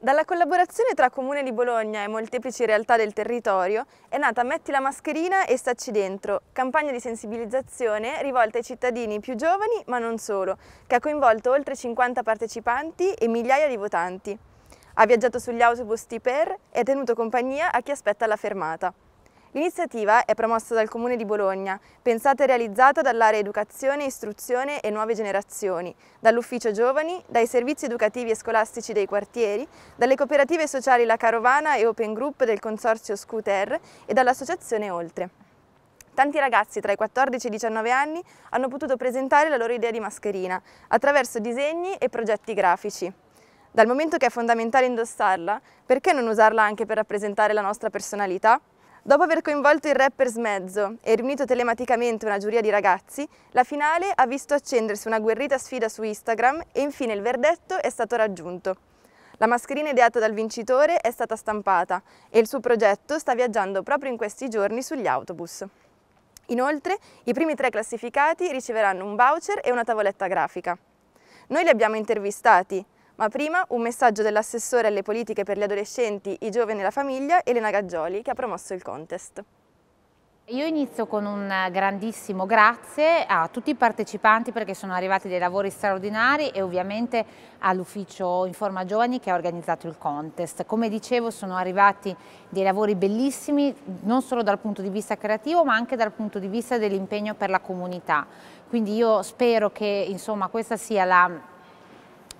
Dalla collaborazione tra Comune di Bologna e molteplici realtà del territorio è nata Metti la mascherina e stacci dentro, campagna di sensibilizzazione rivolta ai cittadini più giovani ma non solo, che ha coinvolto oltre 50 partecipanti e migliaia di votanti. Ha viaggiato sugli autobus Tiper e ha tenuto compagnia a chi aspetta la fermata. L'iniziativa è promossa dal Comune di Bologna, pensata e realizzata dall'area Educazione, Istruzione e Nuove Generazioni, dall'Ufficio Giovani, dai servizi educativi e scolastici dei quartieri, dalle cooperative sociali La Carovana e Open Group del Consorzio Scooter e dall'Associazione Oltre. Tanti ragazzi tra i 14 e i 19 anni hanno potuto presentare la loro idea di mascherina attraverso disegni e progetti grafici. Dal momento che è fondamentale indossarla, perché non usarla anche per rappresentare la nostra personalità? Dopo aver coinvolto il rapper Smezzo e riunito telematicamente una giuria di ragazzi, la finale ha visto accendersi una guerrita sfida su Instagram e infine il verdetto è stato raggiunto. La mascherina ideata dal vincitore è stata stampata e il suo progetto sta viaggiando proprio in questi giorni sugli autobus. Inoltre, i primi tre classificati riceveranno un voucher e una tavoletta grafica. Noi li abbiamo intervistati, ma prima un messaggio dell'assessore alle politiche per gli adolescenti, i giovani e la famiglia, Elena Gaggioli, che ha promosso il contest. Io inizio con un grandissimo grazie a tutti i partecipanti perché sono arrivati dei lavori straordinari e ovviamente all'ufficio Informa Giovani che ha organizzato il contest. Come dicevo sono arrivati dei lavori bellissimi non solo dal punto di vista creativo ma anche dal punto di vista dell'impegno per la comunità. Quindi io spero che insomma, questa sia la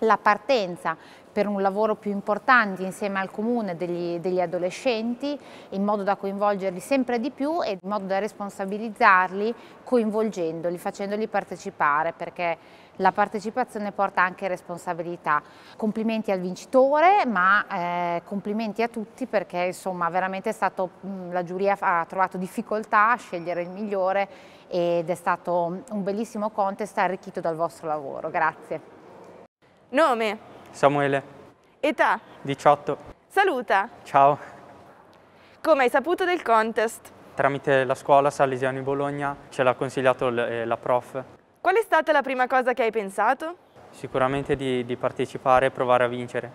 la partenza per un lavoro più importante insieme al comune degli, degli, adolescenti in modo da coinvolgerli sempre di più e in modo da responsabilizzarli coinvolgendoli, facendoli partecipare perché la partecipazione porta anche responsabilità. Complimenti al vincitore ma eh, complimenti a tutti perché insomma veramente è stato, mm, la giuria ha trovato difficoltà a scegliere il migliore ed è stato un bellissimo contest arricchito dal vostro lavoro. Grazie. Nome? Samuele. Età? 18. Saluta. Ciao. Come hai saputo del contest? Tramite la scuola Salesiani Bologna ce l'ha consigliato eh, la prof. Qual è stata la prima cosa che hai pensato? Sicuramente di, di partecipare e provare a vincere.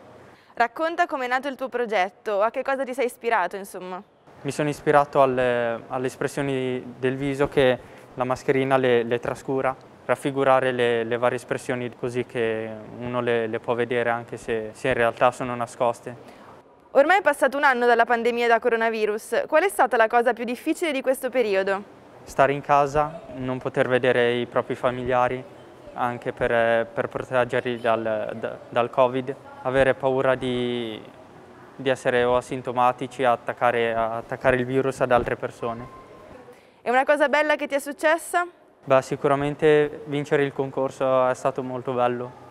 Racconta come è nato il tuo progetto, a che cosa ti sei ispirato insomma? Mi sono ispirato alle, eh, alle espressioni del viso che la mascherina le, le trascura raffigurare le, le, varie espressioni così che uno le, le può vedere anche se, se in realtà sono nascoste. Ormai è passato un anno dalla pandemia da coronavirus, qual è stata la cosa più difficile di questo periodo? Stare in casa, non poter vedere i propri familiari anche per, per proteggerli dal, dal, Covid, avere paura di, di essere o asintomatici a attaccare, attaccare il virus ad altre persone. È una cosa bella che ti è successa? Beh, sicuramente vincere il concorso è stato molto bello.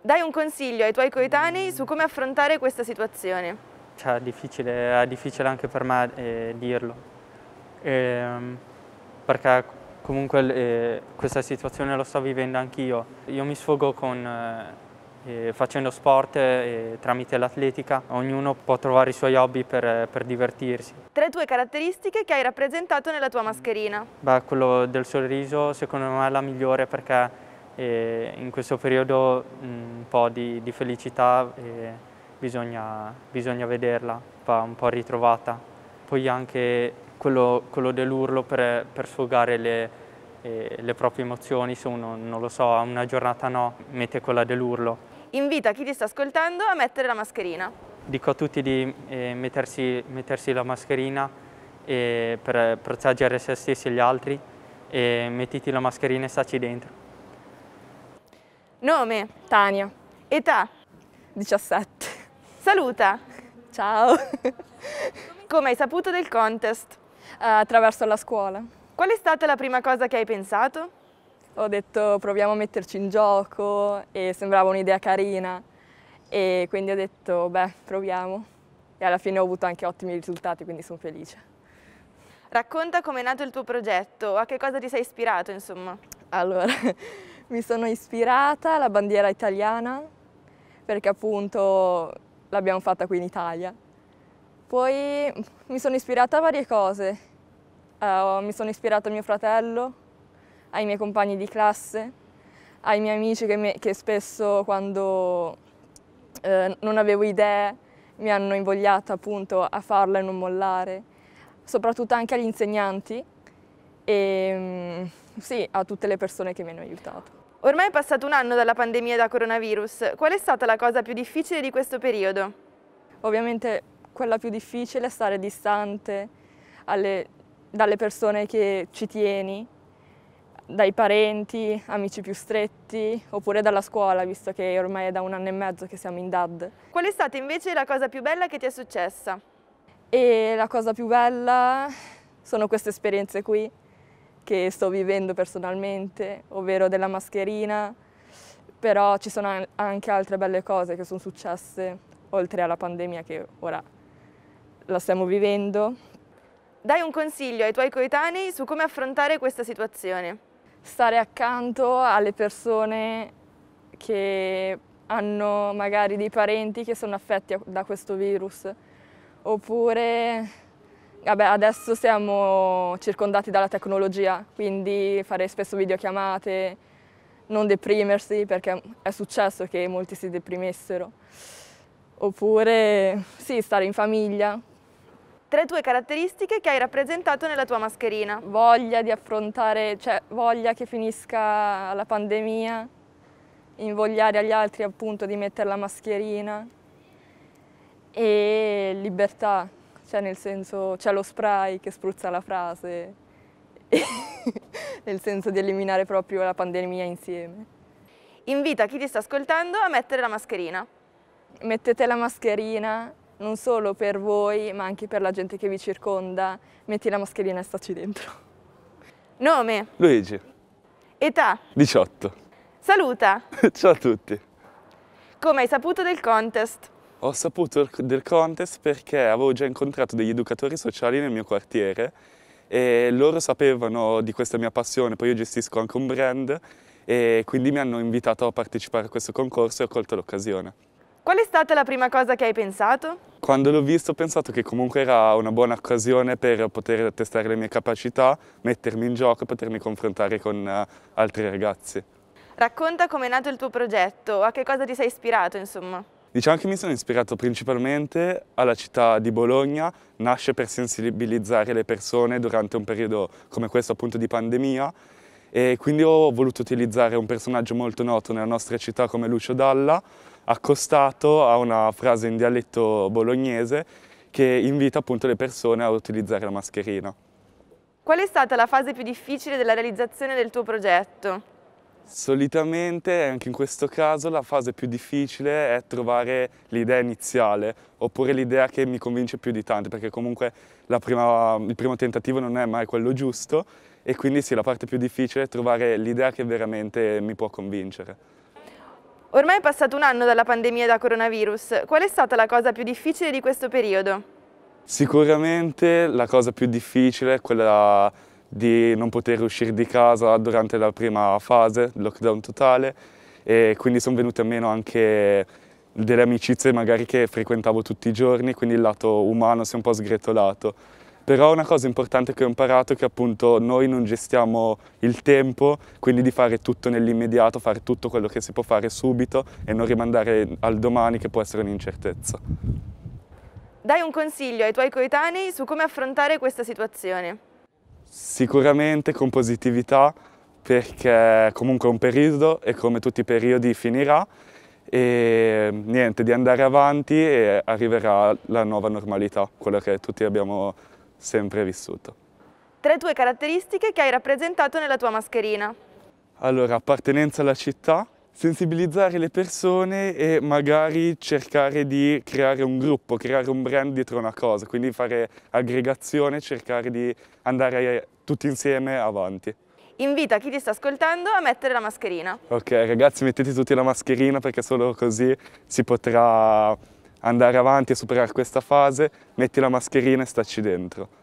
Dai un consiglio ai tuoi coetanei su come affrontare questa situazione. Cioè, è, difficile, è difficile anche per me eh, dirlo, e, ehm, perché comunque eh, questa situazione la sto vivendo anch'io. Io mi sfogo con... Eh, facendo sport e tramite l'atletica ognuno può trovare i suoi hobby per, per, divertirsi. Tre tue caratteristiche che hai rappresentato nella tua mascherina? Beh, quello del sorriso secondo me è la migliore perché eh, in questo periodo mh, mm, un po' di, di felicità eh, bisogna, bisogna, vederla, va un po' ritrovata. Poi anche quello, quello dell'urlo per, per sfogare le, e le proprie emozioni su, non, non lo so, una giornata no, mette quella dell'urlo. Invita chi ti sta ascoltando a mettere la mascherina. Dico a tutti di eh, mettersi, mettersi, la mascherina eh, per proteggere se stessi e gli altri e mettiti la mascherina e staci dentro. Nome? Tania. Età? 17. Saluta? Ciao. Come hai saputo del contest? Uh, attraverso la scuola. Qual è stata la prima cosa che hai pensato? Ho detto proviamo a metterci in gioco e sembrava un'idea carina e quindi ho detto beh proviamo e alla fine ho avuto anche ottimi risultati quindi sono felice. Racconta com'è nato il tuo progetto, a che cosa ti sei ispirato insomma? Allora, mi sono ispirata alla bandiera italiana perché appunto l'abbiamo fatta qui in Italia. Poi mi sono ispirata a varie cose, Uh, mi sono ispirato a mio fratello, ai miei compagni di classe, ai miei amici che, me, che spesso quando uh, non avevo idee mi hanno invogliato appunto a farla e non mollare, soprattutto anche agli insegnanti e um, sì, a tutte le persone che mi hanno aiutato. Ormai è passato un anno dalla pandemia da coronavirus, qual è stata la cosa più difficile di questo periodo? Ovviamente quella più difficile è stare distante alle dalle persone che ci tieni, dai parenti, amici più stretti, oppure dalla scuola, visto che ormai è da un anno e mezzo che siamo in DAD. Qual è stata invece la cosa più bella che ti è successa? E la cosa più bella sono queste esperienze qui, che sto vivendo personalmente, ovvero della mascherina, però ci sono anche altre belle cose che sono successe, oltre alla pandemia che ora la stiamo vivendo. Dai un consiglio ai tuoi coetanei su come affrontare questa situazione. Stare accanto alle persone che hanno magari dei parenti che sono affetti da questo virus, oppure vabbè, adesso siamo circondati dalla tecnologia, quindi fare spesso videochiamate, non deprimersi perché è successo che molti si deprimessero, oppure sì, stare in famiglia, tre tue caratteristiche che hai rappresentato nella tua mascherina. Voglia di affrontare, cioè voglia che finisca la pandemia, invogliare agli altri appunto di mettere la mascherina e libertà, cioè nel senso c'è lo spray che spruzza la frase, nel senso di eliminare proprio la pandemia insieme. Invita chi ti sta ascoltando a mettere la mascherina. Mettete la mascherina, non solo per voi ma anche per la gente che vi circonda, metti la mascherina e staci dentro. Nome? Luigi. Età? 18. Saluta! Ciao a tutti. Come hai saputo del contest? Ho saputo del contest perché avevo già incontrato degli educatori sociali nel mio quartiere e loro sapevano di questa mia passione, poi io gestisco anche un brand e quindi mi hanno invitato a partecipare a questo concorso e ho colto l'occasione. Qual è stata la prima cosa che hai pensato? Quando l'ho visto ho pensato che comunque era una buona occasione per poter testare le mie capacità, mettermi in gioco e potermi confrontare con eh, altri ragazzi. Racconta com'è nato il tuo progetto, a che cosa ti sei ispirato insomma? Diciamo che mi sono ispirato principalmente alla città di Bologna, nasce per sensibilizzare le persone durante un periodo come questo appunto di pandemia e quindi ho voluto utilizzare un personaggio molto noto nella nostra città come Lucio Dalla accostato a una frase in dialetto bolognese che invita appunto le persone a utilizzare la mascherina. Qual è stata la fase più difficile della realizzazione del tuo progetto? Solitamente, anche in questo caso, la fase più difficile è trovare l'idea iniziale, oppure l'idea che mi convince più di tanto, perché comunque prima, il primo tentativo non è mai quello giusto, e quindi sì, la parte più difficile è trovare l'idea che veramente mi può convincere. Ormai è passato un anno dalla pandemia da coronavirus, qual è stata la cosa più difficile di questo periodo? Sicuramente la cosa più difficile è quella di non poter uscire di casa durante la prima fase, il lockdown totale, e quindi sono venute a meno anche delle amicizie magari che frequentavo tutti i giorni, quindi il lato umano si è un po' sgretolato. Però una cosa importante che ho imparato è che appunto noi non gestiamo il tempo, quindi di fare tutto nell'immediato, fare tutto quello che si può fare subito e non rimandare al domani che può essere un'incertezza. Dai un consiglio ai tuoi coetanei su come affrontare questa situazione. Sicuramente con positività perché comunque è un periodo e come tutti i periodi finirà e niente, di andare avanti e arriverà la nuova normalità, quella che tutti abbiamo sempre vissuto. Tre tue caratteristiche che hai rappresentato nella tua mascherina. Allora, appartenenza alla città, sensibilizzare le persone e magari cercare di creare un gruppo, creare un brand dietro una cosa, quindi fare aggregazione, cercare di andare eh, tutti insieme avanti. Invita chi ti sta ascoltando a mettere la mascherina. Ok ragazzi mettete tutti la mascherina perché solo così si potrà andare avanti e superare questa fase, metti la mascherina e stacci dentro.